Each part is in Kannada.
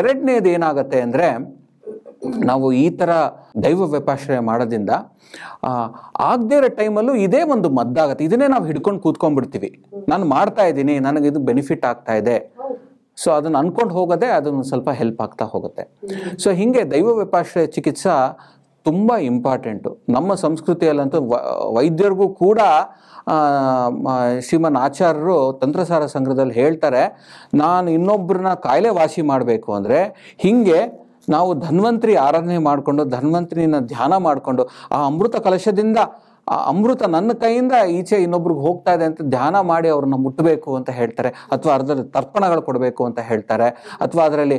ಎರಡನೇದು ಏನಾಗುತ್ತೆ ಅಂದರೆ ನಾವು ಈ ಥರ ದೈವ ವ್ಯಪಾಶ್ರಯ ಮಾಡೋದ್ರಿಂದ ಆಗದೇ ಇರೋ ಟೈಮಲ್ಲೂ ಇದೇ ಒಂದು ಮದ್ದಾಗತ್ತೆ ಇದನ್ನೇ ನಾವು ಹಿಡ್ಕೊಂಡು ಕೂತ್ಕೊಂಡ್ಬಿಡ್ತೀವಿ ನಾನು ಮಾಡ್ತಾ ಇದ್ದೀನಿ ನನಗೆ ಇದು ಬೆನಿಫಿಟ್ ಆಗ್ತಾ ಇದೆ ಸೊ ಅದನ್ನು ಅಂದ್ಕೊಂಡು ಹೋಗೋದೇ ಅದನ್ನು ಸ್ವಲ್ಪ ಹೆಲ್ಪ್ ಆಗ್ತಾ ಹೋಗುತ್ತೆ ಸೊ ಹೀಗೆ ದೈವ ವ್ಯಪಾಶ್ರಯ ಚಿಕಿತ್ಸಾ ತುಂಬ ಇಂಪಾರ್ಟೆಂಟು ನಮ್ಮ ಸಂಸ್ಕೃತಿಯಲ್ಲಂತೂ ವೈದ್ಯರಿಗೂ ಕೂಡ ಶ್ರೀಮನ್ ಆಚಾರ್ಯರು ತಂತ್ರಸಾರ ಸಂಘದಲ್ಲಿ ಹೇಳ್ತಾರೆ ನಾನು ಇನ್ನೊಬ್ಬರನ್ನ ಕಾಯಿಲೆ ವಾಸಿ ಮಾಡಬೇಕು ಅಂದರೆ ಹೀಗೆ ನಾವು ಧನ್ವಂತ್ರಿ ಆರಾಧನೆ ಮಾಡಿಕೊಂಡು ಧನ್ವಂತರಿನ ಧ್ಯಾನ ಮಾಡಿಕೊಂಡು ಆ ಅಮೃತ ಕಲಶದಿಂದ ಆ ಅಮೃತ ನನ್ನ ಕೈಯಿಂದ ಈಚೆ ಇನ್ನೊಬ್ರಿಗೆ ಹೋಗ್ತಾ ಇದೆ ಅಂತ ಧ್ಯಾನ ಮಾಡಿ ಅವ್ರನ್ನ ಮುಟ್ಟಬೇಕು ಅಂತ ಹೇಳ್ತಾರೆ ಅಥವಾ ಅದರಲ್ಲಿ ತರ್ಪಣಗಳು ಕೊಡಬೇಕು ಅಂತ ಹೇಳ್ತಾರೆ ಅಥವಾ ಅದರಲ್ಲಿ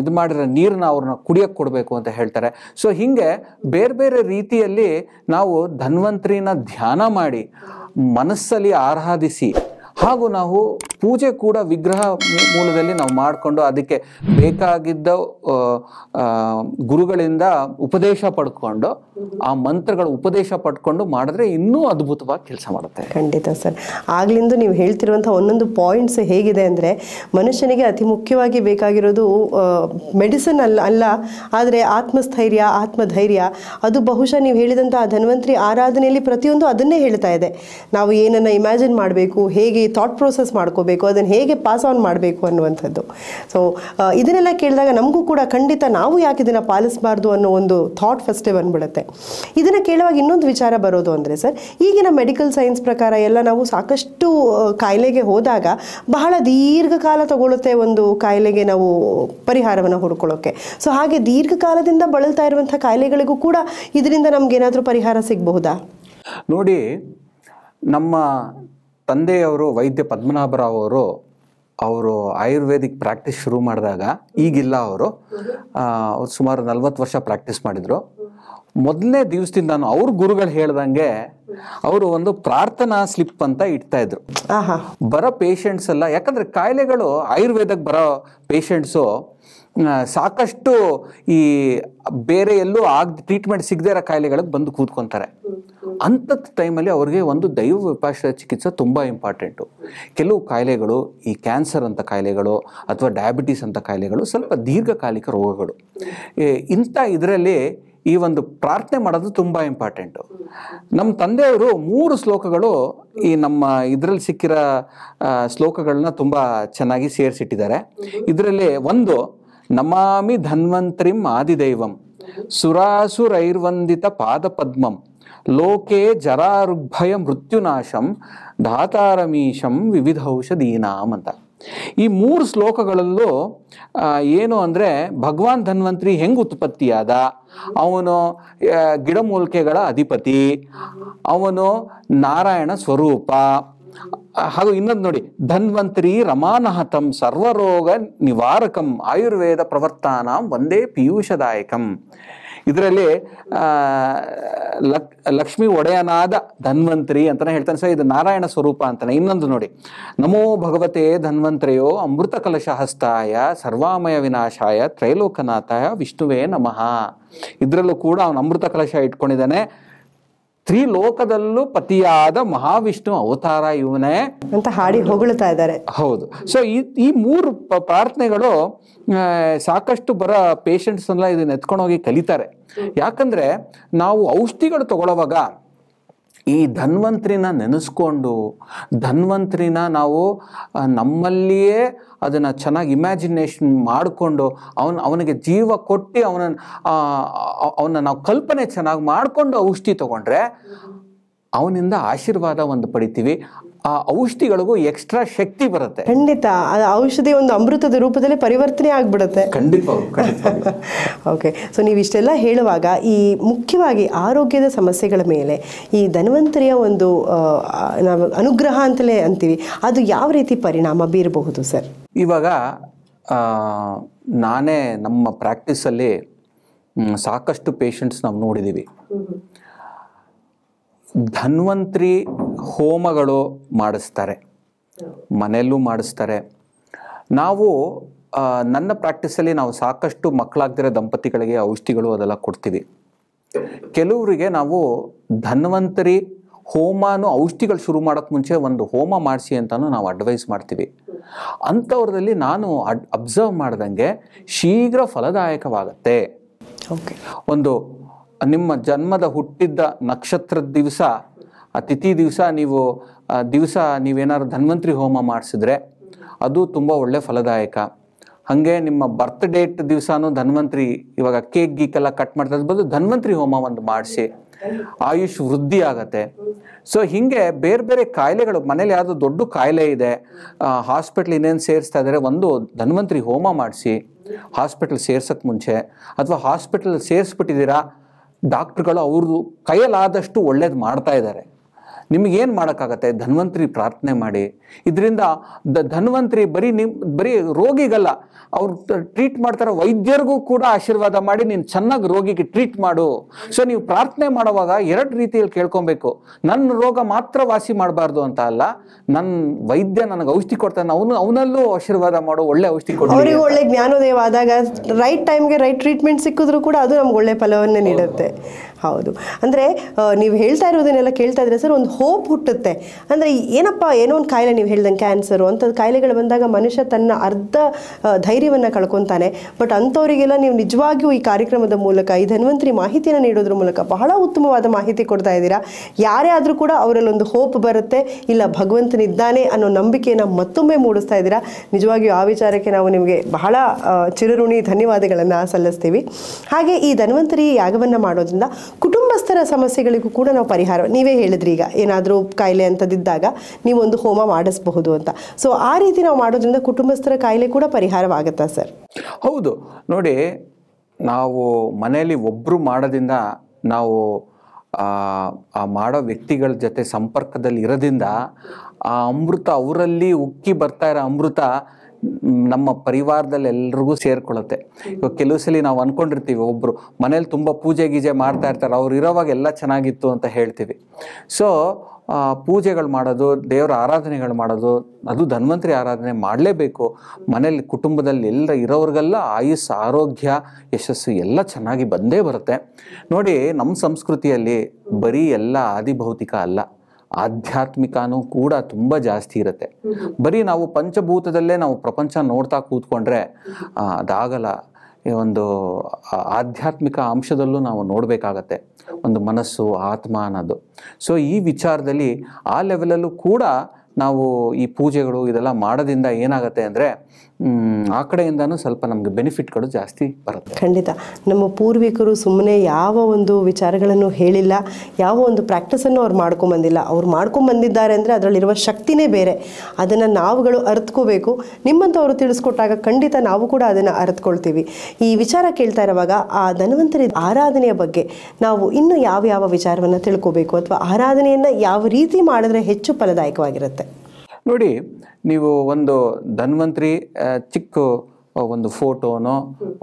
ಇದು ಮಾಡಿರೋ ನೀರನ್ನ ಅವ್ರನ್ನ ಕುಡಿಯಕ್ಕೆ ಕೊಡಬೇಕು ಅಂತ ಹೇಳ್ತಾರೆ ಸೊ ಹೀಗೆ ಬೇರೆ ಬೇರೆ ರೀತಿಯಲ್ಲಿ ನಾವು ಧನ್ವಂತ್ರಿನ ಧ್ಯಾನ ಮಾಡಿ ಮನಸ್ಸಲ್ಲಿ ಆರಾಧಿಸಿ ಹಾಗೂ ನಾವು ಪೂಜೆ ಕೂಡ ವಿಗ್ರಹ ಮೂಲದಲ್ಲಿ ನಾವು ಮಾಡಿಕೊಂಡು ಅದಕ್ಕೆ ಬೇಕಾಗಿದ್ದ ಗುರುಗಳಿಂದ ಉಪದೇಶ ಪಡ್ಕೊಂಡು ಆ ಮಂತ್ರಗಳ ಉಪದೇಶ ಪಡ್ಕೊಂಡು ಮಾಡಿದ್ರೆ ಇನ್ನೂ ಅದ್ಭುತವಾಗಿ ಕೆಲಸ ಮಾಡುತ್ತೆ ಖಂಡಿತ ಸರ್ ಆಗ್ಲಿಂದ ನೀವು ಹೇಳ್ತಿರುವಂತಹ ಒಂದೊಂದು ಪಾಯಿಂಟ್ಸ್ ಹೇಗಿದೆ ಅಂದ್ರೆ ಮನುಷ್ಯನಿಗೆ ಅತಿ ಮುಖ್ಯವಾಗಿ ಬೇಕಾಗಿರೋದು ಮೆಡಿಸಿನ್ ಅಲ್ಲ ಅಲ್ಲ ಆದರೆ ಆತ್ಮಸ್ಥೈರ್ಯ ಆತ್ಮಧೈರ್ಯ ಅದು ಬಹುಶಃ ನೀವು ಹೇಳಿದಂತಹ ಧನ್ವಂತ್ರಿ ಆರಾಧನೆಯಲ್ಲಿ ಪ್ರತಿಯೊಂದು ಅದನ್ನೇ ಹೇಳ್ತಾ ಇದೆ ನಾವು ಏನನ್ನ ಇಮ್ಯಾಜಿನ್ ಮಾಡಬೇಕು ಹೇಗೆ ಥಾಟ್ ಪ್ರೋಸೆಸ್ ಮಾಡ್ಕೋಬೇಕು ಅದನ್ನು ಹೇಗೆ ಪಾಸ್ ಆನ್ ಮಾಡಬೇಕು ಅನ್ನುವಂಥದ್ದು ಸೊ ಇದನ್ನೆಲ್ಲ ಕೇಳಿದಾಗ ನಮಗೂ ಕೂಡ ಖಂಡಿತ ನಾವು ಯಾಕೆ ಇದನ್ನು ಪಾಲಿಸಬಾರ್ದು ಅನ್ನೋ ಒಂದು ಥಾಟ್ ಫಸ್ಟೇ ಬಂದ್ಬಿಡುತ್ತೆ ಇದನ್ನು ಕೇಳುವಾಗ ಇನ್ನೊಂದು ವಿಚಾರ ಬರೋದು ಅಂದರೆ ಸರ್ ಈಗಿನ ಮೆಡಿಕಲ್ ಸೈನ್ಸ್ ಪ್ರಕಾರ ಎಲ್ಲ ನಾವು ಸಾಕಷ್ಟು ಕಾಯಿಲೆಗೆ ಹೋದಾಗ ಬಹಳ ದೀರ್ಘಕಾಲ ತಗೊಳ್ಳುತ್ತೆ ಒಂದು ಕಾಯಿಲೆಗೆ ನಾವು ಪರಿಹಾರವನ್ನು ಹುಡ್ಕೊಳ್ಳೋಕ್ಕೆ ಸೊ ಹಾಗೆ ದೀರ್ಘಕಾಲದಿಂದ ಬಳಲ್ತಾ ಇರುವಂಥ ಕಾಯಿಲೆಗಳಿಗೂ ಕೂಡ ಇದರಿಂದ ನಮಗೇನಾದರೂ ಪರಿಹಾರ ಸಿಗಬಹುದಾ ನೋಡಿ ನಮ್ಮ ತಂದೆಯವರು ವೈದ್ಯ ಪದ್ಮನಾಭರಾವ್ ಅವರು ಅವರು ಆಯುರ್ವೇದಿಕ್ ಪ್ರಾಕ್ಟೀಸ್ ಶುರು ಮಾಡಿದಾಗ ಈಗಿಲ್ಲ ಅವರು ಸುಮಾರು ನಲ್ವತ್ತು ವರ್ಷ ಪ್ರಾಕ್ಟೀಸ್ ಮಾಡಿದರು ಮೊದಲನೇ ದಿವಸದಿಂದ ನಾನು ಅವ್ರ ಗುರುಗಳು ಹೇಳ್ದಂಗೆ ಅವರು ಒಂದು ಪ್ರಾರ್ಥನಾ ಸ್ಲಿಪ್ ಅಂತ ಇಡ್ತಾ ಇದ್ರು ಬರೋ ಪೇಷಂಟ್ಸ್ ಎಲ್ಲ ಯಾಕಂದ್ರೆ ಕಾಯಿಲೆಗಳು ಆಯುರ್ವೇದಕ್ಕೆ ಬರೋ ಪೇಷಂಟ್ಸು ಸಾಕಷ್ಟು ಈ ಬೇರೆ ಎಲ್ಲೂ ಆಗ ಟ್ರೀಟ್ಮೆಂಟ್ ಸಿಗದೇ ಇರೋ ಕಾಯಿಲೆಗಳಿಗೆ ಬಂದು ಕೂತ್ಕೊತಾರೆ ಅಂಥದ್ದು ಟೈಮಲ್ಲಿ ಅವ್ರಿಗೆ ಒಂದು ದೈವ ವಿಪಾಶದ ಚಿಕಿತ್ಸೆ ತುಂಬ ಇಂಪಾರ್ಟೆಂಟು ಕೆಲವು ಕಾಯಿಲೆಗಳು ಈ ಕ್ಯಾನ್ಸರ್ ಅಂತ ಕಾಯಿಲೆಗಳು ಅಥವಾ ಡಯಾಬಿಟೀಸ್ ಅಂತ ಕಾಯಿಲೆಗಳು ಸ್ವಲ್ಪ ದೀರ್ಘಕಾಲಿಕ ರೋಗಗಳು ಇಂಥ ಇದರಲ್ಲಿ ಈ ಒಂದು ಪ್ರಾರ್ಥನೆ ಮಾಡೋದು ತುಂಬ ಇಂಪಾರ್ಟೆಂಟು ನಮ್ಮ ತಂದೆಯವರು ಮೂರು ಶ್ಲೋಕಗಳು ಈ ನಮ್ಮ ಇದರಲ್ಲಿ ಸಿಕ್ಕಿರೋ ಶ್ಲೋಕಗಳನ್ನ ತುಂಬ ಚೆನ್ನಾಗಿ ಸೇರಿಸಿಟ್ಟಿದ್ದಾರೆ ಇದರಲ್ಲಿ ಒಂದು ನಮಾಮಿ ಧನ್ವಂತರಿಂ ಆದಿದೈವಂ ಸುರಾಸುರೈರ್ವಂದಿತ ಪಾದಪದ್ಮಂ ಲೋಕೆ ಜರಾರುಗ್ಭಯ ಮೃತ್ಯುನಾಶಂ ಧಾತಾರಮೀಶಂ ವಿವಿಧೌಷಧೀನಾಮ್ ಅಂತ ಈ ಮೂರು ಶ್ಲೋಕಗಳಲ್ಲೂ ಏನು ಅಂದರೆ ಭಗವಾನ್ ಧನ್ವಂತ್ರಿ ಹೆಂಗೆ ಉತ್ಪತ್ತಿಯಾದ ಅವನು ಗಿಡಮೂಲಿಕೆಗಳ ಅಧಿಪತಿ ಅವನು ನಾರಾಯಣ ಸ್ವರೂಪ ಹಾಗೂ ಇನ್ನೊಂದು ನೋಡಿ ಧನ್ವಂತ್ರಿ ರಮಾನಹತಂ ಸರ್ವರೋಗ ನಿವಾರಕಂ ಆಯುರ್ವೇದ ಪ್ರವರ್ತಾನಂ ಒಂದೇ ಪಿಯೂಷದಾಯಕಂ ಇದರಲ್ಲಿ ಲಕ್ ಲಕ್ಷ್ಮಿ ಒಡೆಯನಾದ ಧನ್ವಂತ್ರಿ ಅಂತಾನೆ ಹೇಳ್ತಾನೆ ಸರ್ ಇದು ನಾರಾಯಣ ಸ್ವರೂಪ ಅಂತಾನೆ ಇನ್ನೊಂದು ನೋಡಿ ನಮೋ ಭಗವತೆ ಧನ್ವಂತರಿಯೋ ಅಮೃತ ಕಲಶ ಹಸ್ತಾಯ ಸರ್ವಾಮಯ ವಿನಾಶಾಯ ತ್ರೈಲೋಕನಾಥಾಯ ವಿಷ್ಣುವೇ ನಮಃ ಇದರಲ್ಲೂ ಕೂಡ ಅವನು ಅಮೃತ ಕಲಶ ಇಟ್ಕೊಂಡಿದ್ದಾನೆ ತ್ರಿಲೋಕದಲ್ಲೂ ಪತಿಯಾದ ಮಹಾವಿಷ್ಣು ಅವತಾರ ಇವನೇ ಅಂತ ಹಾಡಿ ಹೊಗಳುತ್ತಾ ಇದ್ದಾರೆ ಹೌದು ಸೊ ಈ ಮೂರು ಪ್ರಾರ್ಥನೆಗಳು ಸಾಕಷ್ಟು ಬರ ಪೇಷಂಟ್ಸ್ ಎಲ್ಲ ಇದನ್ನ ಎತ್ಕೊಂಡೋಗಿ ಕಲಿತಾರೆ ಯಾಕಂದ್ರೆ ನಾವು ಔಷಧಿಗಳು ತಗೊಳ್ಳೋವಾಗ ಈ ಧನ್ವಂತ್ರಿನ ನೆನೆಸ್ಕೊಂಡು ಧನ್ವಂತ್ರಿನ ನಾವು ನಮ್ಮಲ್ಲಿಯೇ ಅದನ್ನು ಚೆನ್ನಾಗಿ ಇಮ್ಯಾಜಿನೇಷನ್ ಮಾಡಿಕೊಂಡು ಅವನ ಅವನಿಗೆ ಜೀವ ಕೊಟ್ಟು ಅವನ ಅವನ ನಾವು ಕಲ್ಪನೆ ಚೆನ್ನಾಗಿ ಮಾಡಿಕೊಂಡು ಔಷಧಿ ತೊಗೊಂಡ್ರೆ ಅವನಿಂದ ಆಶೀರ್ವಾದ ಒಂದು ಪಡಿತೀವಿ ಆ ಔಷಧಿಗಳಿಗೂ ಎಕ್ಸ್ಟ್ರಾ ಶಕ್ತಿ ಬರುತ್ತೆ ಖಂಡಿತ ಔಷಧಿ ಒಂದು ಅಮೃತದ ರೂಪದಲ್ಲಿ ಪರಿವರ್ತನೆ ಆಗ್ಬಿಡುತ್ತೆ ಖಂಡಿತ ಓಕೆ ಸೊ ನೀವು ಇಷ್ಟೆಲ್ಲ ಹೇಳುವಾಗ ಈ ಮುಖ್ಯವಾಗಿ ಆರೋಗ್ಯದ ಸಮಸ್ಯೆಗಳ ಮೇಲೆ ಈ ಧನ್ವಂತರಿಯ ಒಂದು ನಾವು ಅನುಗ್ರಹ ಅಂತಲೇ ಅಂತೀವಿ ಅದು ಯಾವ ರೀತಿ ಪರಿಣಾಮ ಬೀರಬಹುದು ಸರ್ ಇವಾಗ ನಾನೇ ನಮ್ಮ ಅಲ್ಲಿ ಸಾಕಷ್ಟು ಪೇಷಂಟ್ಸ್ ನಾವು ನೋಡಿದ್ದೀವಿ ಧನ್ವಂತ್ರಿ ಹೋಮಗಳು ಮಾಡಿಸ್ತಾರೆ ಮನೆಯಲ್ಲೂ ಮಾಡಿಸ್ತಾರೆ ನಾವು ನನ್ನ ಪ್ರಾಕ್ಟೀಸಲ್ಲಿ ನಾವು ಸಾಕಷ್ಟು ಮಕ್ಕಳಾಗ್ದಿರೋ ದಂಪತಿಗಳಿಗೆ ಔಷಧಿಗಳು ಅದೆಲ್ಲ ಕೊಡ್ತೀವಿ ಕೆಲವರಿಗೆ ನಾವು ಧನ್ವಂತರಿ ಹೋಮಾನು ಔಷಧಿಗಳು ಶುರು ಮಾಡೋಕ್ಕೆ ಮುಂಚೆ ಒಂದು ಹೋಮ ಮಾಡಿಸಿ ಅಂತಲೂ ನಾವು ಅಡ್ವೈಸ್ ಮಾಡ್ತೀವಿ ಅಂಥವ್ರದಲ್ಲಿ ನಾನು ಅಡ್ ಅಬ್ಸರ್ವ್ ಮಾಡ್ದಂಗೆ ಶೀಘ್ರ ಫಲದಾಯಕವಾಗತ್ತೆ ಒಂದು ನಿಮ್ಮ ಜನ್ಮದ ಹುಟ್ಟಿದ್ದ ನಕ್ಷತ್ರದ ದಿವಸ ಅತಿಥಿ ದಿವಸ ನೀವು ದಿವಸ ನೀವೇನಾದ್ರು ಧನ್ವಂತ್ರಿ ಹೋಮ ಮಾಡಿಸಿದ್ರೆ ಅದು ತುಂಬ ಒಳ್ಳೆ ಫಲದಾಯಕ ಹಾಗೆ ನಿಮ್ಮ ಬರ್ತ್ ಡೇಟ್ ದಿವಸನೂ ಧನ್ವಂತ್ರಿ ಇವಾಗ ಕೇಕ್ ಗೀಕೆಲ್ಲ ಕಟ್ ಮಾಡ್ತಾ ಬದಲು ಧನ್ವಂತ್ರಿ ಹೋಮ ಒಂದು ಮಾಡಿಸಿ ಆಯುಷ್ ವೃದ್ಧಿ ಆಗತ್ತೆ ಸೊ ಹಿಂಗೆ ಬೇರೆ ಬೇರೆ ಕಾಯಿಲೆಗಳು ಮನೇಲಿ ಯಾವುದೋ ದೊಡ್ಡ ಕಾಯಿಲೆ ಇದೆ ಹಾಸ್ಪಿಟ್ಲ್ ಇನ್ನೇನು ಸೇರಿಸ್ತಾ ಇದ್ದಾರೆ ಒಂದು ಧನ್ವಂತ್ರಿ ಹೋಮ ಮಾಡಿಸಿ ಹಾಸ್ಪಿಟ್ಲ್ ಸೇರ್ಸೋಕ್ಕೆ ಮುಂಚೆ ಅಥವಾ ಹಾಸ್ಪಿಟ್ಲ್ ಸೇರಿಸ್ಬಿಟ್ಟಿದ್ದೀರಾ ಡಾಕ್ಟ್ರುಗಳು ಅವ್ರದ್ದು ಕೈಯಲ್ಲಾದಷ್ಟು ಒಳ್ಳೇದು ಮಾಡ್ತಾ ಇದ್ದಾರೆ ನಿಮಗೇನು ಮಾಡೋಕ್ಕಾಗತ್ತೆ ಧನ್ವಂತ್ರಿ ಪ್ರಾರ್ಥನೆ ಮಾಡಿ ಇದರಿಂದ ದ ಧನ್ವಂತರಿ ಬರೀ ನಿಮ್ಮ ಬರೀ ರೋಗಿಗಲ್ಲ ಅವ್ರು ಟ್ರೀಟ್ ಮಾಡ್ತಾರೋ ವೈದ್ಯರಿಗೂ ಕೂಡ ಆಶೀರ್ವಾದ ಮಾಡಿ ನೀನು ಚೆನ್ನಾಗಿ ರೋಗಿಗೆ ಟ್ರೀಟ್ ಮಾಡು ಸೊ ನೀವು ಪ್ರಾರ್ಥನೆ ಮಾಡುವಾಗ ಎರಡು ರೀತಿಯಲ್ಲಿ ಕೇಳ್ಕೊಬೇಕು ನನ್ನ ರೋಗ ಮಾತ್ರ ವಾಸಿ ಮಾಡಬಾರ್ದು ಅಂತ ಅಲ್ಲ ನನ್ನ ವೈದ್ಯ ನನಗೆ ಔಷಧಿ ಕೊಡ್ತಾನೆ ಅವನು ಅವನಲ್ಲೂ ಆಶೀರ್ವಾದ ಮಾಡು ಒಳ್ಳೆ ಔಷಧಿ ಕೊಡು ಅವರಿಗೆ ಒಳ್ಳೆ ಜ್ಞಾನೋದಯವಾದಾಗ ರೈಟ್ ಟೈಮ್ಗೆ ರೈಟ್ ಟ್ರೀಟ್ಮೆಂಟ್ ಸಿಕ್ಕಿದ್ರು ಕೂಡ ಅದು ನಮ್ಗೆ ಒಳ್ಳೆ ಫಲವನ್ನೇ ನೀಡುತ್ತೆ ಹೌದು ಅಂದರೆ ನೀವು ಹೇಳ್ತಾ ಇರೋದನ್ನೆಲ್ಲ ಕೇಳ್ತಾ ಇದ್ರೆ ಸರ್ ಒಂದು ಹೋಪ್ ಹುಟ್ಟುತ್ತೆ ಅಂದರೆ ಏನಪ್ಪ ಏನೋ ಒಂದು ಕಾಯಿಲೆ ನೀವು ಹೇಳ್ದಂಗೆ ಕ್ಯಾನ್ಸರು ಅಂಥದ್ದು ಕಾಯಿಲೆಗಳು ಬಂದಾಗ ಮನುಷ್ಯ ತನ್ನ ಅರ್ಧ ಧೈರ್ಯವನ್ನು ಕಳ್ಕೊತಾನೆ ಬಟ್ ಅಂಥವರಿಗೆಲ್ಲ ನೀವು ನಿಜವಾಗಿಯೂ ಈ ಕಾರ್ಯಕ್ರಮದ ಮೂಲಕ ಈ ಧನ್ವಂತರಿ ಮಾಹಿತಿಯನ್ನು ನೀಡೋದ್ರ ಮೂಲಕ ಬಹಳ ಉತ್ತಮವಾದ ಮಾಹಿತಿ ಕೊಡ್ತಾ ಇದ್ದೀರಾ ಯಾರೇ ಆದರೂ ಕೂಡ ಅವರಲ್ಲೊಂದು ಹೋಪ್ ಬರುತ್ತೆ ಇಲ್ಲ ಭಗವಂತನಿದ್ದಾನೆ ಅನ್ನೋ ನಂಬಿಕೆಯನ್ನು ಮತ್ತೊಮ್ಮೆ ಮೂಡಿಸ್ತಾ ಇದ್ದೀರಾ ನಿಜವಾಗಿಯೂ ಆ ವಿಚಾರಕ್ಕೆ ನಾವು ನಿಮಗೆ ಬಹಳ ಚಿರಋಣಿ ಧನ್ಯವಾದಗಳನ್ನು ಸಲ್ಲಿಸ್ತೀವಿ ಹಾಗೆ ಈ ಧನ್ವಂತರಿ ಯಾಗವನ್ನು ಮಾಡೋದ್ರಿಂದ ಕುಟುಂಬಸ್ಥರ ಸಮಸ್ಯೆಗಳಿಗೂ ಕೂಡ ನಾವು ಪರಿಹಾರ ನೀವೇ ಹೇಳಿದ್ರಿ ಈಗ ಏನಾದರೂ ಕಾಯಿಲೆ ಅಂಥದ್ದಿದ್ದಾಗ ನೀವೊಂದು ಹೋಮ ಮಾಡಿಸಬಹುದು ಅಂತ ಸೊ ಆ ರೀತಿ ನಾವು ಮಾಡೋದ್ರಿಂದ ಕುಟುಂಬಸ್ಥರ ಕಾಯಿಲೆ ಕೂಡ ಪರಿಹಾರವಾಗುತ್ತಾ ಸರ್ ಹೌದು ನೋಡಿ ನಾವು ಮನೆಯಲ್ಲಿ ಒಬ್ಬರು ಮಾಡೋದಿಂದ ನಾವು ಆ ಮಾಡೋ ವ್ಯಕ್ತಿಗಳ ಜೊತೆ ಸಂಪರ್ಕದಲ್ಲಿ ಇರೋದ್ರಿಂದ ಆ ಅಮೃತ ಅವರಲ್ಲಿ ಉಕ್ಕಿ ಬರ್ತಾ ಇರೋ ಅಮೃತ ನಮ್ಮ ಪರಿವಾರದಲ್ಲಿ ಎಲ್ರಿಗೂ ಸೇರ್ಕೊಳ್ಳುತ್ತೆ ಇವಾಗ ಕೆಲವು ಸಲ ನಾವು ಅಂದ್ಕೊಂಡಿರ್ತೀವಿ ಒಬ್ರು ಮನೇಲಿ ತುಂಬ ಪೂಜೆ ಗೀಜೆ ಮಾಡ್ತಾ ಇರ್ತಾರೆ ಅವ್ರು ಇರೋವಾಗ ಎಲ್ಲ ಚೆನ್ನಾಗಿತ್ತು ಅಂತ ಹೇಳ್ತೀವಿ ಸೊ ಪೂಜೆಗಳು ಮಾಡೋದು ದೇವರ ಆರಾಧನೆಗಳು ಮಾಡೋದು ಅದು ಧನ್ವಂತರಿ ಆರಾಧನೆ ಮಾಡಲೇಬೇಕು ಮನೇಲಿ ಕುಟುಂಬದಲ್ಲಿ ಎಲ್ಲ ಇರೋರಿಗೆಲ್ಲ ಆಯುಸ್ ಆರೋಗ್ಯ ಯಶಸ್ಸು ಎಲ್ಲ ಚೆನ್ನಾಗಿ ಬಂದೇ ಬರುತ್ತೆ ನೋಡಿ ನಮ್ಮ ಸಂಸ್ಕೃತಿಯಲ್ಲಿ ಬರೀ ಎಲ್ಲ ಆದಿಭೌತಿಕ ಅಲ್ಲ ಆಧ್ಯಾತ್ಮಿಕನೂ ಕೂಡ ತುಂಬ ಜಾಸ್ತಿ ಇರುತ್ತೆ ಬರೀ ನಾವು ಪಂಚಭೂತದಲ್ಲೇ ನಾವು ಪ್ರಪಂಚ ನೋಡ್ತಾ ಕೂತ್ಕೊಂಡ್ರೆ ಅದಾಗಲ್ಲ ಒಂದು ಆಧ್ಯಾತ್ಮಿಕ ಅಂಶದಲ್ಲೂ ನಾವು ನೋಡಬೇಕಾಗತ್ತೆ ಒಂದು ಮನಸ್ಸು ಆತ್ಮ ಅನ್ನೋದು ಸೊ ಈ ವಿಚಾರದಲ್ಲಿ ಆ ಲೆವೆಲಲ್ಲೂ ಕೂಡ ನಾವು ಈ ಪೂಜೆಗಳು ಇದೆಲ್ಲ ಮಾಡೋದ್ರಿಂದ ಏನಾಗುತ್ತೆ ಅಂದರೆ ಆ ಕಡೆಯಿಂದನೂ ಸ್ವಲ್ಪ ನಮಗೆ ಬೆನಿಫಿಟ್ಗಳು ಜಾಸ್ತಿ ಬರುತ್ತೆ ಖಂಡಿತ ನಮ್ಮ ಪೂರ್ವಿಕರು ಸುಮ್ಮನೆ ಯಾವ ಒಂದು ವಿಚಾರಗಳನ್ನು ಹೇಳಿಲ್ಲ ಯಾವ ಒಂದು ಪ್ರಾಕ್ಟೀಸನ್ನು ಅವ್ರು ಮಾಡ್ಕೊಂಬಂದಿಲ್ಲ ಅವ್ರು ಮಾಡ್ಕೊಂಬಂದಿದ್ದಾರೆ ಅಂದರೆ ಅದರಲ್ಲಿರುವ ಶಕ್ತಿನೇ ಬೇರೆ ಅದನ್ನು ನಾವುಗಳು ನಿಮ್ಮಂತ ಅವರು ತಿಳಿಸ್ಕೊಟ್ಟಾಗ ಖಂಡಿತ ನಾವು ಕೂಡ ಅದನ್ನು ಅರ್ತ್ಕೊಳ್ತೀವಿ ಈ ವಿಚಾರ ಕೇಳ್ತಾ ಇರುವಾಗ ಆ ಧನ್ವಂತರಿ ಆರಾಧನೆಯ ಬಗ್ಗೆ ನಾವು ಇನ್ನು ಯಾವ ಯಾವ ವಿಚಾರವನ್ನು ತಿಳ್ಕೋಬೇಕು ಅಥವಾ ಆರಾಧನೆಯನ್ನು ಯಾವ ರೀತಿ ಮಾಡಿದ್ರೆ ಹೆಚ್ಚು ಫಲದಾಯಕವಾಗಿರುತ್ತೆ ನೋಡಿ ನೀವು ಒಂದು ಧನ್ವಂತ್ರಿ ಚಿಕ್ಕ ಒಂದು ಫೋಟೋನೋ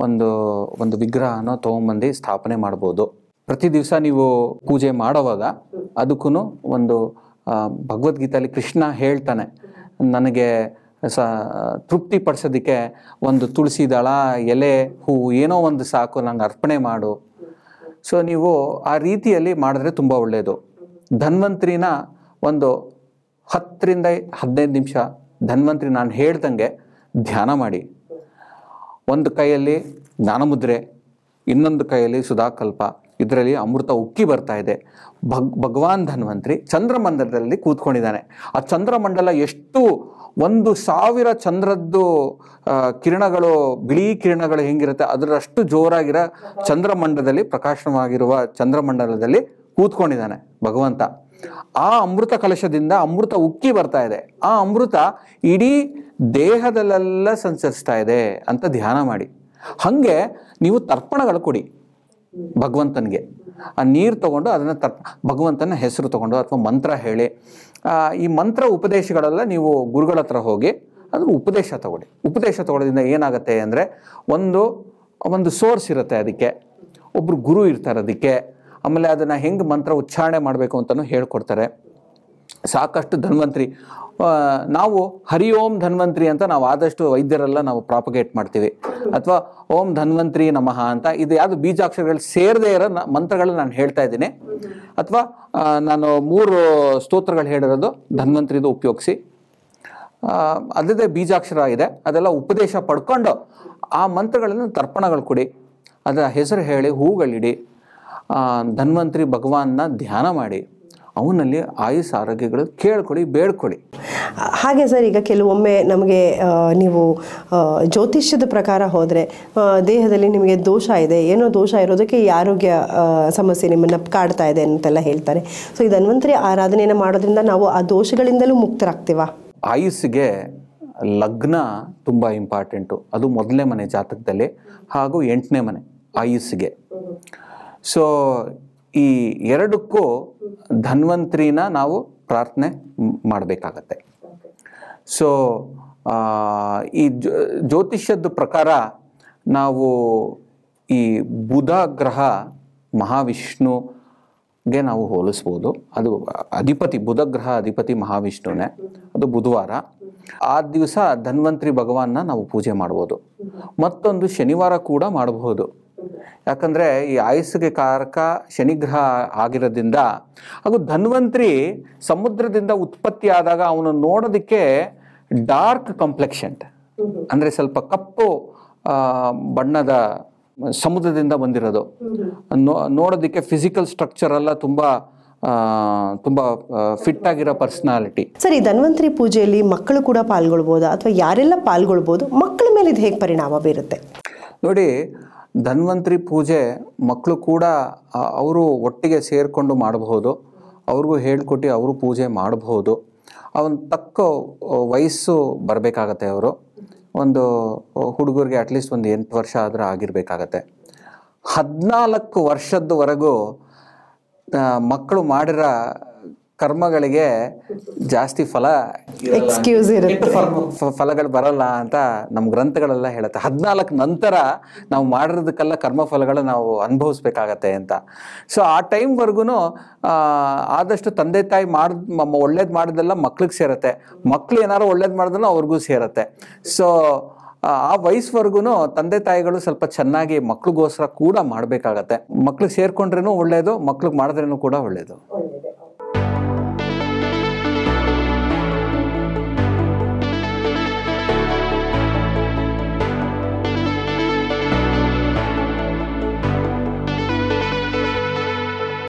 ಒಂದು ಒಂದು ವಿಗ್ರಹನೋ ತಗೊಂಬಂದು ಸ್ಥಾಪನೆ ಮಾಡ್ಬೋದು ಪ್ರತಿ ದಿವಸ ನೀವು ಪೂಜೆ ಮಾಡೋವಾಗ ಅದಕ್ಕೂ ಒಂದು ಭಗವದ್ಗೀತೆಯಲ್ಲಿ ಕೃಷ್ಣ ಹೇಳ್ತಾನೆ ನನಗೆ ಸ ತೃಪ್ತಿ ಪಡಿಸೋದಕ್ಕೆ ಒಂದು ತುಳಸಿ ದಳ ಎಲೆ ಹೂವು ಏನೋ ಒಂದು ಸಾಕು ನಂಗೆ ಅರ್ಪಣೆ ಮಾಡು ಸೊ ನೀವು ಆ ರೀತಿಯಲ್ಲಿ ಮಾಡಿದ್ರೆ ತುಂಬ ಒಳ್ಳೆಯದು ಧನ್ವಂತ್ರಿನ ಒಂದು ಹತ್ತರಿಂದ ಹದಿನೈದು ನಿಮಿಷ ಧನ್ವಂತ್ರಿ ನಾನು ಹೇಳ್ದಂಗೆ ಧ್ಯಾನ ಮಾಡಿ ಒಂದು ಕೈಯಲ್ಲಿ ಜ್ಞಾನಮುದ್ರೆ ಇನ್ನೊಂದು ಕೈಯಲ್ಲಿ ಸುಧಾಕಲ್ಪ ಇದರಲ್ಲಿ ಅಮೃತ ಉಕ್ಕಿ ಬರ್ತಾ ಇದೆ ಭಗ್ ಭಗವಾನ್ ಧನ್ವಂತ್ರಿ ಚಂದ್ರಮಂಡಲದಲ್ಲಿ ಕೂತ್ಕೊಂಡಿದ್ದಾನೆ ಆ ಚಂದ್ರಮಂಡಲ ಎಷ್ಟು ಒಂದು ಸಾವಿರ ಚಂದ್ರದ್ದು ಕಿರಣಗಳು ಬಿಳಿ ಕಿರಣಗಳು ಹೆಂಗಿರುತ್ತೆ ಅದರಷ್ಟು ಜೋರಾಗಿರೋ ಚಂದ್ರಮಂಡಲದಲ್ಲಿ ಪ್ರಕಾಶನವಾಗಿರುವ ಚಂದ್ರಮಂಡಲದಲ್ಲಿ ಕೂತ್ಕೊಂಡಿದ್ದಾನೆ ಭಗವಂತ ಆ ಅಮೃತ ಕಲಶದಿಂದ ಅಮೃತ ಉಕ್ಕಿ ಬರ್ತಾ ಇದೆ ಆ ಅಮೃತ ಇಡೀ ದೇಹದಲ್ಲೆಲ್ಲ ಸಂಚರಿಸ್ತಾ ಇದೆ ಅಂತ ಧ್ಯಾನ ಮಾಡಿ ಹಾಗೆ ನೀವು ತರ್ಪಣಗಳು ಕೊಡಿ ಭಗವಂತನಿಗೆ ಆ ನೀರು ತಗೊಂಡು ಅದನ್ನು ತರ್ ಭಗವಂತನ ಹೆಸರು ತಗೊಂಡು ಅಥವಾ ಮಂತ್ರ ಹೇಳಿ ಈ ಮಂತ್ರ ಉಪದೇಶಗಳೆಲ್ಲ ನೀವು ಗುರುಗಳ ಹತ್ರ ಹೋಗಿ ಅದು ಉಪದೇಶ ತಗೊಳ್ಳಿ ಉಪದೇಶ ತಗೊಳ್ಳೋದ್ರಿಂದ ಏನಾಗುತ್ತೆ ಅಂದರೆ ಒಂದು ಒಂದು ಸೋರ್ಸ್ ಇರುತ್ತೆ ಅದಕ್ಕೆ ಒಬ್ರು ಗುರು ಇರ್ತಾರೆ ಅದಕ್ಕೆ ಆಮೇಲೆ ಅದನ್ನು ಹೆಂಗೆ ಮಂತ್ರ ಉಚ್ಚಾರಣೆ ಮಾಡಬೇಕು ಅಂತಲೂ ಹೇಳ್ಕೊಡ್ತಾರೆ ಸಾಕಷ್ಟು ಧನ್ವಂತ್ರಿ ನಾವು ಹರಿ ಓಂ ಧನ್ವಂತ್ರಿ ಅಂತ ನಾವು ಆದಷ್ಟು ವೈದ್ಯರೆಲ್ಲ ನಾವು ಪ್ರಾಪಗೇಟ್ ಮಾಡ್ತೀವಿ ಅಥವಾ ಓಂ ಧನ್ವಂತ್ರಿ ನಮಃ ಅಂತ ಇದು ಯಾವುದು ಬೀಜಾಕ್ಷರಗಳು ಸೇರದೇ ಇರೋ ಮಂತ್ರಗಳನ್ನ ನಾನು ಹೇಳ್ತಾ ಇದ್ದೀನಿ ಅಥವಾ ನಾನು ಮೂರು ಸ್ತೋತ್ರಗಳು ಹೇಳಿರೋದು ಧನ್ವಂತ್ರಿದು ಉಪಯೋಗಿಸಿ ಅಲ್ಲದೇ ಬೀಜಾಕ್ಷರ ಇದೆ ಅದೆಲ್ಲ ಉಪದೇಶ ಪಡ್ಕೊಂಡು ಆ ಮಂತ್ರಗಳನ್ನು ತರ್ಪಣಗಳು ಕೊಡಿ ಅದರ ಹೆಸರು ಹೇಳಿ ಹೂಗಳಿಡಿ ಧನ್ವಂತರಿ ಭಗವಾನ್ನ ಧ್ಯಾನ ಮಾಡಿ ಅವನಲ್ಲಿ ಆಯುಸ್ ಆರೋಗ್ಯಗಳು ಕೇಳ್ಕೊಳ್ಳಿ ಬೇಡ್ಕೊಳ್ಳಿ ಹಾಗೆ ಸರ್ ಈಗ ಕೆಲವೊಮ್ಮೆ ನಮಗೆ ನೀವು ಜ್ಯೋತಿಷ್ಯದ ಪ್ರಕಾರ ಹೋದರೆ ದೇಹದಲ್ಲಿ ನಿಮಗೆ ದೋಷ ಇದೆ ಏನೋ ದೋಷ ಇರೋದಕ್ಕೆ ಈ ಆರೋಗ್ಯ ಸಮಸ್ಯೆ ನಿಮ್ಮನ್ನು ಕಾಡ್ತಾ ಇದೆ ಅಂತೆಲ್ಲ ಹೇಳ್ತಾರೆ ಸೊ ಈ ಧನ್ವಂತರಿ ಆರಾಧನೆಯನ್ನು ಮಾಡೋದ್ರಿಂದ ನಾವು ಆ ದೋಷಗಳಿಂದಲೂ ಮುಕ್ತರಾಗ್ತೀವ ಆಯುಸ್ಸಿಗೆ ಲಗ್ನ ತುಂಬ ಇಂಪಾರ್ಟೆಂಟು ಅದು ಮೊದಲನೇ ಮನೆ ಜಾತಕದಲ್ಲಿ ಹಾಗೂ ಎಂಟನೇ ಮನೆ ಆಯುಸ್ಸಿಗೆ ಸೊ ಈ ಎರಡಕ್ಕೂ ಧನ್ವಂತ್ರಿನ ನಾವು ಪ್ರಾರ್ಥನೆ ಮಾಡಬೇಕಾಗತ್ತೆ ಸೊ ಈ ಜ್ಯೋತಿಷ್ಯದ ಪ್ರಕಾರ ನಾವು ಈ ಬುಧ ಗ್ರಹ ಮಹಾವಿಷ್ಣುಗೆ ನಾವು ಹೋಲಿಸ್ಬೋದು ಅದು ಅಧಿಪತಿ ಬುಧ ಗ್ರಹ ಅಧಿಪತಿ ಮಹಾವಿಷ್ಣುನೇ ಅದು ಬುಧವಾರ ಆ ದಿವಸ ಧನ್ವಂತ್ರಿ ಭಗವಾನ್ನ ನಾವು ಪೂಜೆ ಮಾಡ್ಬೋದು ಮತ್ತೊಂದು ಶನಿವಾರ ಕೂಡ ಮಾಡಬಹುದು ಯಾಕಂದರೆ ಈ ಆಯಸ್ಸಿಗೆ ಕಾರಕ ಶನಿಗ್ರಹ ಆಗಿರೋದ್ರಿಂದ ಹಾಗೂ ಧನ್ವಂತ್ರಿ ಸಮುದ್ರದಿಂದ ಉತ್ಪತ್ತಿ ಆದಾಗ ಅವನು ನೋಡೋದಕ್ಕೆ ಡಾರ್ಕ್ ಕಾಂಪ್ಲೆಕ್ಷನ್ ಅಂದರೆ ಸ್ವಲ್ಪ ಕಪ್ಪು ಬಣ್ಣದ ಸಮುದ್ರದಿಂದ ಬಂದಿರೋದು ನೋ ನೋಡೋದಕ್ಕೆ ಫಿಸಿಕಲ್ ಸ್ಟ್ರಕ್ಚರ್ ಎಲ್ಲ ತುಂಬ ತುಂಬಾ ಫಿಟ್ ಆಗಿರೋ ಪರ್ಸನಾಲಿಟಿ ಸರಿ ಧನ್ವಂತರಿ ಪೂಜೆಯಲ್ಲಿ ಮಕ್ಕಳು ಕೂಡ ಪಾಲ್ಗೊಳ್ಬೋದಾ ಅಥವಾ ಯಾರೆಲ್ಲ ಪಾಲ್ಗೊಳ್ಬೋದು ಮಕ್ಕಳ ಮೇಲೆ ಇದು ಹೇಗೆ ಪರಿಣಾಮ ಬೀರುತ್ತೆ ನೋಡಿ ಧನ್ವಂತರಿ ಪೂಜೆ ಮಕ್ಕಳು ಕೂಡ ಅವರು ಒಟ್ಟಿಗೆ ಸೇರಿಕೊಂಡು ಮಾಡಬಹುದು ಅವ್ರಿಗೂ ಹೇಳಿಕೊಟ್ಟು ಅವರು ಪೂಜೆ ಮಾಡಬಹುದು ಅವನ ತಕ್ಕ ವಯಸ್ಸು ಬರಬೇಕಾಗತ್ತೆ ಅವರು ಒಂದು ಹುಡುಗರಿಗೆ ಅಟ್ಲೀಸ್ಟ್ ಒಂದು ಎಂಟು ವರ್ಷ ಆದರೆ ಆಗಿರಬೇಕಾಗತ್ತೆ ಹದಿನಾಲ್ಕು ವರ್ಷದವರೆಗೂ ಮಕ್ಕಳು ಮಾಡಿರೋ ಕರ್ಮಗಳಿಗೆ ಜಾಸ್ತಿ ಫಲ ಎಕ್ಸ್ಕ್ಯೂಸ್ ಇರುತ್ತೆ ಫಲಗಳು ಬರಲ್ಲ ಅಂತ ನಮ್ಮ ಗ್ರಂಥಗಳೆಲ್ಲ ಹೇಳುತ್ತೆ ಹದಿನಾಲ್ಕು ನಂತರ ನಾವು ಮಾಡಿರೋದಕ್ಕೆಲ್ಲ ಕರ್ಮ ಫಲಗಳು ನಾವು ಅನುಭವಿಸ್ಬೇಕಾಗತ್ತೆ ಅಂತ ಸೊ ಆ ಟೈಮ್ವರೆಗೂ ಆದಷ್ಟು ತಂದೆ ತಾಯಿ ಮಾಡ್ ಒಳ್ಳೇದು ಮಾಡಿದೆಲ್ಲ ಮಕ್ಳಿಗೆ ಸೇರುತ್ತೆ ಮಕ್ಳು ಏನಾರು ಒಳ್ಳೇದು ಮಾಡಿದ್ರು ಅವ್ರಿಗೂ ಸೇರುತ್ತೆ ಸೊ ಆ ವಯಸ್ಸುವರೆಗೂ ತಂದೆ ತಾಯಿಗಳು ಸ್ವಲ್ಪ ಚೆನ್ನಾಗಿ ಮಕ್ಳಿಗೋಸ್ಕರ ಕೂಡ ಮಾಡಬೇಕಾಗತ್ತೆ ಮಕ್ಳಿಗೆ ಸೇರ್ಕೊಂಡ್ರೇನು ಒಳ್ಳೇದು ಮಕ್ಳಿಗೆ ಮಾಡಿದ್ರೇನು ಕೂಡ ಒಳ್ಳೇದು